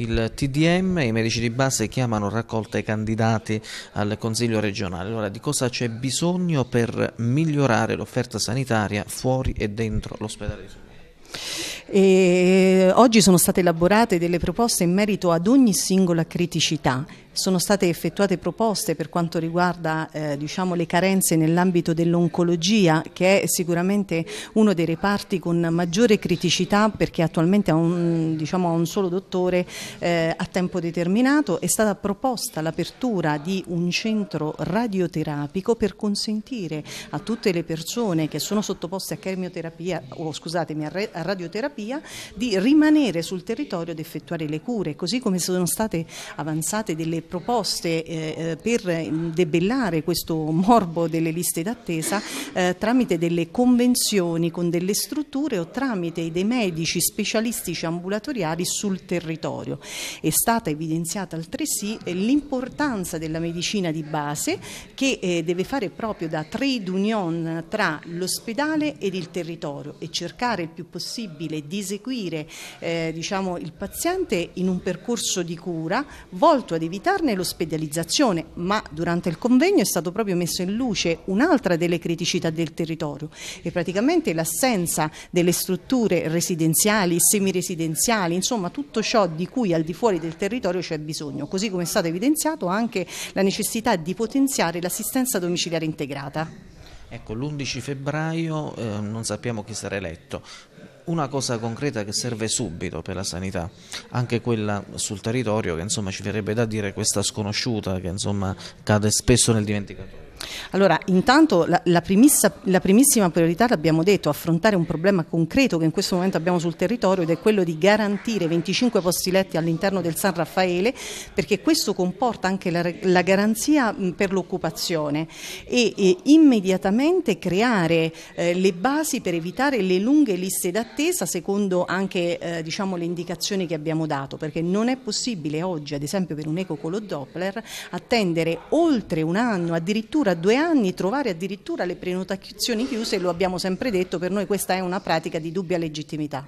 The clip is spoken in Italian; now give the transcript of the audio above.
Il TDM e i medici di base chiamano raccolta i candidati al Consiglio regionale. Allora, di cosa c'è bisogno per migliorare l'offerta sanitaria fuori e dentro l'ospedale di Sud? E eh, oggi sono state elaborate delle proposte in merito ad ogni singola criticità. Sono state effettuate proposte per quanto riguarda eh, diciamo, le carenze nell'ambito dell'oncologia, che è sicuramente uno dei reparti con maggiore criticità perché attualmente ha un, diciamo, un solo dottore eh, a tempo determinato. È stata proposta l'apertura di un centro radioterapico per consentire a tutte le persone che sono sottoposte a chemioterapia, o scusatemi, a radioterapia, terapia di rimanere sul territorio ed effettuare le cure, così come sono state avanzate delle proposte eh, eh per mm, debellare questo morbo delle liste d'attesa eh, tramite delle convenzioni con delle strutture o tramite dei medici specialistici ambulatoriali sul territorio. È stata evidenziata altresì eh, l'importanza della medicina di base che eh, deve fare proprio da trade union tra l'ospedale ed il territorio e cercare il più possibile di eseguire eh, diciamo, il paziente in un percorso di cura volto ad evitarne l'ospedalizzazione, ma durante il convegno è stato proprio messo in luce un'altra delle criticità del territorio e praticamente l'assenza delle strutture residenziali, semiresidenziali, insomma tutto ciò di cui al di fuori del territorio c'è bisogno, così come è stato evidenziato anche la necessità di potenziare l'assistenza domiciliare integrata. Ecco, l'11 febbraio eh, non sappiamo chi sarà eletto. Una cosa concreta che serve subito per la sanità, anche quella sul territorio che insomma ci verrebbe da dire questa sconosciuta che insomma cade spesso nel dimenticatoio. Allora, intanto la, la, primissa, la, primissima priorità, l'abbiamo detto, affrontare un problema concreto che in questo momento abbiamo sul territorio ed è quello di garantire 25 posti letti all'interno del San Raffaele perché questo comporta anche la, la garanzia per l'occupazione e, e, immediatamente creare eh, le basi per evitare le lunghe liste d'attesa secondo anche eh, diciamo, le indicazioni che abbiamo dato perché non è possibile oggi, ad esempio per un ecocolo Doppler, attendere oltre un anno, addirittura addirittura due anni, trovare addirittura le prenotazioni chiuse, lo abbiamo sempre detto, per noi questa è una pratica di dubbia legittimità.